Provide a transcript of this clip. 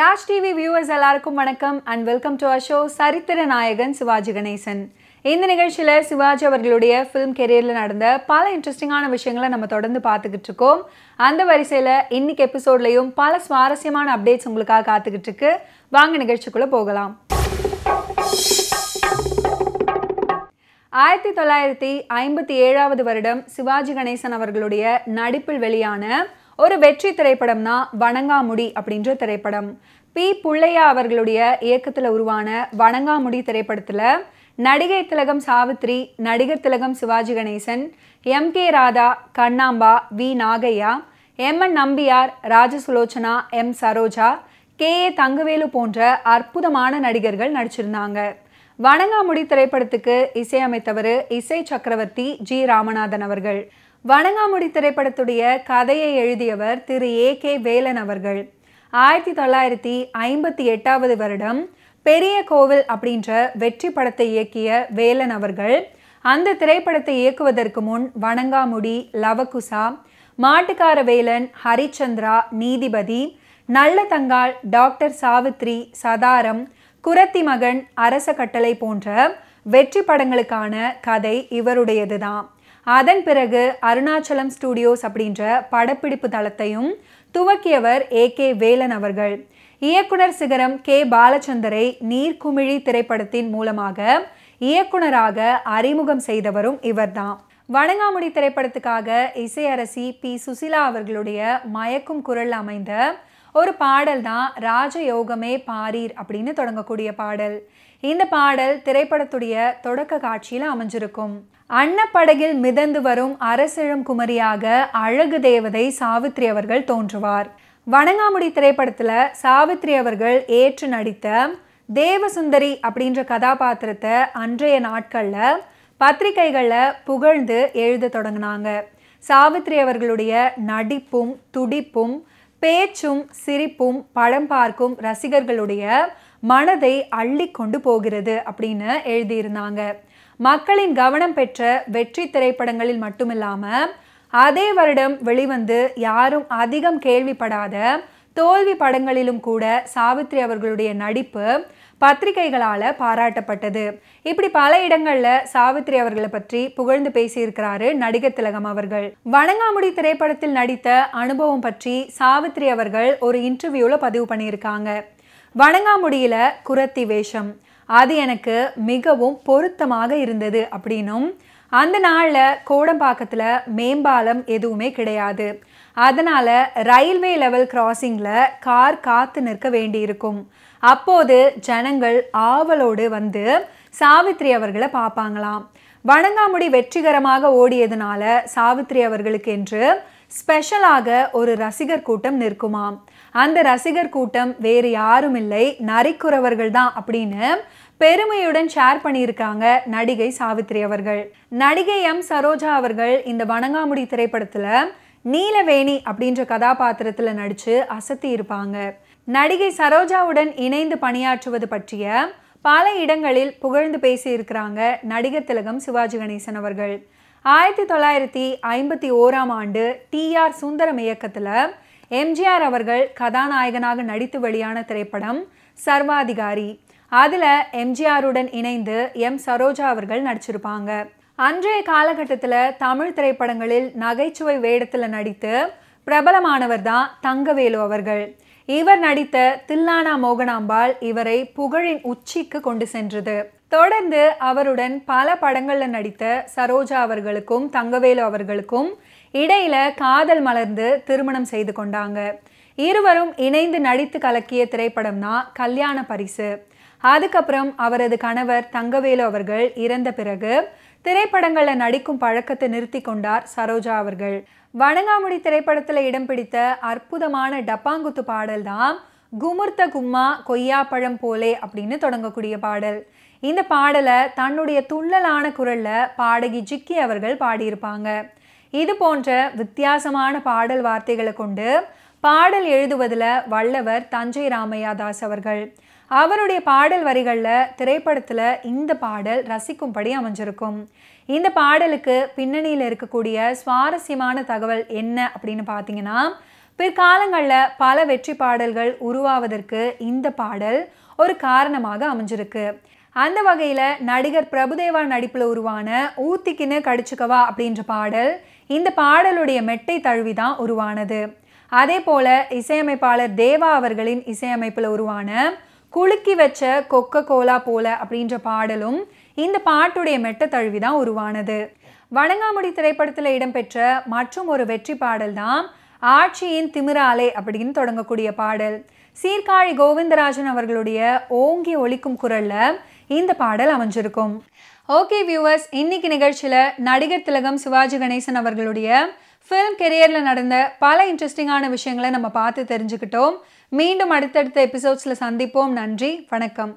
Raj TV viewers எல்லாருக்கும் வணக்கம் and welcome to அஷோ சரித்திர நாயகன் சிவாஜி கணேசன் இந்த நிகழ்ச்சியில் சிவாஜி அவர்களுடைய ஃபிலிம் கெரியரில் நடந்த பல இன்ட்ரெஸ்டிங்கான விஷயங்களை நம்ம தொடர்ந்து பார்த்துக்கிட்டு இருக்கோம் அந்த வரிசையில் இன்னைக்கு எபிசோட்லையும் பல சுவாரஸ்யமான அப்டேட்ஸ் உங்களுக்காக காத்துக்கிட்டு இருக்கு வாங்க நிகழ்ச்சிக்குள்ளே போகலாம் ஆயிரத்தி தொள்ளாயிரத்தி ஐம்பத்தி ஏழாவது வருடம் சிவாஜி கணேசன் அவர்களுடைய நடிப்பில் வெளியான ஒரு வெற்றி திரைப்படம் தான் வணங்காமுடி அப்படின்ற திரைப்படம் பி புள்ளையா அவர்களுடைய இயக்கத்தில் உருவான வணங்காமுடி திரைப்படத்தில் நடிகை திலகம் சாவித்ரி நடிகர் திலகம் Sivaji Ganesan M K Radha Kannamba V Nagaiah M N Nambiar Rajasulochana M Saroja K A Thangavelu போன்ற அற்புதமான நடிகர்கள் நடிச்சிருந்தாங்க வணங்காமுடி திரைப்படத்துக்கு இசையமைத்தவர் இசை சக்கரவர்த்தி ஜி ராமநாதன் அவர்கள் வணங்காமுடி திரைப்படத்துடைய கதையை எழுதியவர் திரு ஏ கே வேலன் அவர்கள் ஆயிரத்தி தொள்ளாயிரத்தி ஐம்பத்தி எட்டாவது வருடம் பெரிய கோவில் அப்படின்ற வெற்றி படத்தை இயக்கிய வேலன் அவர்கள் அந்த திரைப்படத்தை இயக்குவதற்கு முன் வணங்காமுடி லவகுசா மாட்டுக்கார வேலன் ஹரிச்சந்திரா நீதிபதி நல்ல தங்கால் டாக்டர் சாவித்ரி சதாரம் குரத்தி மகன் அரச கட்டளை போன்ற வெற்றி படங்களுக்கான கதை இவருடையதுதான் அதன் பிறகு அருணாச்சலம் ஸ்டுடியோஸ் அப்படின்ற படப்பிடிப்பு தளத்தையும் துவக்கியவர் ஏ கே வேலன் அவர்கள் இயக்குனர் சிகரம் கே பாலச்சந்தரை நீர்க்குமிழி திரைப்படத்தின் மூலமாக இயக்குனராக அறிமுகம் செய்தவரும் இவர்தான் வணங்காமுடி திரைப்படத்துக்காக இசையரசி பி சுசிலா அவர்களுடைய மயக்கும் குரல் அமைந்த ஒரு பாடல் தான் ராஜயோகமே பாரீர் அப்படின்னு தொடங்கக்கூடிய பாடல் இந்த பாடல் திரைப்படத்துடைய தொடக்க காட்சியில் அமைஞ்சிருக்கும் அன்னப்படகில் மிதந்து வரும் அரசிழம் குமரியாக அழகு தேவதை சாவித்ரி அவர்கள் தோன்றுவார் வணங்காமுடி திரைப்படத்தில் சாவித்ரி அவர்கள் ஏற்று நடித்த தேவசுந்தரி அப்படின்ற கதாபாத்திரத்தை அன்றைய நாட்களில் பத்திரிகைகளில் புகழ்ந்து எழுத தொடங்கினாங்க சாவித்ரி அவர்களுடைய நடிப்பும் துடிப்பும் பேச்சும் சிரிப்பும் படம் பார்க்கும் ரசிகர்களுடைய மனதை அள்ளி கொண்டு போகிறது அப்படின்னு எழுதியிருந்தாங்க மக்களின் கவனம் பெற்ற வெற்றி திரைப்படங்களில் மட்டுமில்லாமல் அதே வருடம் வெளிவந்து யாரும் அதிகம் கேள்விப்படாத தோல்வி படங்களிலும் கூட சாவித்ரி அவர்களுடைய நடிப்பு பத்திரிகைகளால் பாராட்டப்பட்டது இப்படி பல இடங்களில் சாவித்ரி அவர்களை பற்றி புகழ்ந்து பேசியிருக்கிறாரு நடிகர் திலகம் அவர்கள் வணங்காமுடி திரைப்படத்தில் நடித்த அனுபவம் பற்றி சாவித்ரி அவர்கள் ஒரு இன்டர்வியூவில் பதிவு பண்ணியிருக்காங்க வணங்காமுடியில் குரத்தி வேஷம் அது எனக்கு மிகவும் பொருத்தமாக இருந்தது அப்படின்னும் அந்த நாளில் கோடம்பாக்கத்தில் மேம்பாலம் எதுவுமே கிடையாது அதனால் ரயில்வே லெவல் கிராசிங்கில் கார் காத்து நிற்க வேண்டியிருக்கும் அப்போது ஜனங்கள் ஆவலோடு வந்து சாவித்ரி அவர்களை பார்ப்பாங்களாம் வணங்காமுடி வெற்றிகரமாக ஓடியதுனால சாவித்ரி அவர்களுக்கு என்று ஸ்பெஷலாக ஒரு ரசிகர் கூட்டம் நிற்குமாம் அந்த ரசிகர் கூட்டம் வேறு யாரும் இல்லை நரிக்குறவர்கள் தான் அப்படின்னு பெருமையுடன் ஷேர் பண்ணியிருக்காங்க நடிகை சாவித்ரி அவர்கள் நடிகை எம் சரோஜா அவர்கள் இந்த வணங்காமுடி திரைப்படத்தில் நீலவேணி அப்படின்ற கதாபாத்திரத்தில் நடித்து அசத்தி இருப்பாங்க நடிகை சரோஜாவுடன் இணைந்து பணியாற்றுவது பற்றிய பல இடங்களில் புகழ்ந்து பேசியிருக்கிறாங்க நடிகர் திலகம் சிவாஜி கணேசன் அவர்கள் ஆயிரத்தி தொள்ளாயிரத்தி ஐம்பத்தி ஓராம் ஆண்டு டி ஆர் சுந்தரம் இயக்கத்தில் எம்ஜிஆர் அவர்கள் கதாநாயகனாக நடித்து வெளியான திரைப்படம் சர்வாதிகாரி அதில் எம்ஜிஆருடன் இணைந்து எம் சரோஜா அவர்கள் நடிச்சிருப்பாங்க அன்றைய காலகட்டத்தில் தமிழ் திரைப்படங்களில் நகைச்சுவை வேடத்தில் நடித்து பிரபலமானவர் தான் தங்கவேலு அவர்கள் இவர் நடித்த தில்லானா மோகனாம்பாள் இவரை புகழின் உச்சிக்கு கொண்டு சென்றது தொடர்ந்து அவருடன் பல படங்களில் நடித்த சரோஜா அவர்களுக்கும் தங்கவேலு அவர்களுக்கும் இடையில காதல் மலர்ந்து திருமணம் செய்து கொண்டாங்க இருவரும் இணைந்து நடித்து கலக்கிய திரைப்படம்னா கல்யாண பரிசு அதுக்கப்புறம் அவரது கணவர் தங்கவேலு அவர்கள் இறந்த பிறகு திரைப்படங்களில் நடிக்கும் பழக்கத்தை நிறுத்தி கொண்டார் சரோஜா அவர்கள் வணங்காமுடி திரைப்படத்தில் இடம் பிடித்த அற்புதமான டப்பாங்குத்து பாடல் தான் குமுர்த்த கும்மா கொய்யாப்பழம் போலே அப்படின்னு தொடங்கக்கூடிய பாடல் இந்த பாடலை தன்னுடைய துள்ளலான குரலில் பாடகி ஜிக்கி அவர்கள் பாடியிருப்பாங்க இது போன்ற வித்தியாசமான பாடல் வார்த்தைகளை கொண்டு பாடல் எழுதுவதில் வல்லவர் தஞ்சை ராமையா தாஸ் அவர்கள் அவருடைய பாடல் வரிகளில் திரைப்படத்தில் இந்த பாடல் ரசிக்கும்படி அமைஞ்சிருக்கும் இந்த பாடலுக்கு பின்னணியில் இருக்கக்கூடிய சுவாரஸ்யமான தகவல் என்ன அப்படின்னு பார்த்தீங்கன்னா பிற்காலங்களில் பல வெற்றி பாடல்கள் உருவாவதற்கு இந்த பாடல் ஒரு காரணமாக அமைஞ்சிருக்கு அந்த வகையில் நடிகர் பிரபுதேவா நடிப்பில் உருவான ஊத்திக்கின்னு கடிச்சுக்கவா அப்படின்ற பாடல் இந்த பாடலுடைய மெட்டை தழுவி தான் உருவானது அதே போல் இசையமைப்பாளர் தேவா அவர்களின் இசையமைப்பில் உருவான குலுக்கி வச்ச கொக்க கோலா போல அப்படின்ற பாடலும் இந்த பாட்டுடைய மெட்ட தழுவிதான் உருவானது வணங்காமுடி திரைப்படத்தில் இடம்பெற்ற மற்றும் ஒரு வெற்றி பாடல் தான் ஆட்சியின் திமிராலே அப்படின்னு தொடங்கக்கூடிய பாடல் சீர்காழி கோவிந்தராஜன் அவர்களுடைய ஓங்கி ஒழிக்கும் குரலில் இந்த பாடல் அமைஞ்சிருக்கும் ஓகே வியூவர்ஸ் இன்னைக்கு நிகழ்ச்சியில் நடிகர் திலகம் சிவாஜி கணேசன் அவர்களுடைய ஃபிலிம் கெரியரில் நடந்த பல இன்ட்ரெஸ்டிங்கான விஷயங்களை நம்ம பார்த்து தெரிஞ்சுக்கிட்டோம் மீண்டும் அடுத்தடுத்த எபிசோட்ஸில் சந்திப்போம் நன்றி வணக்கம்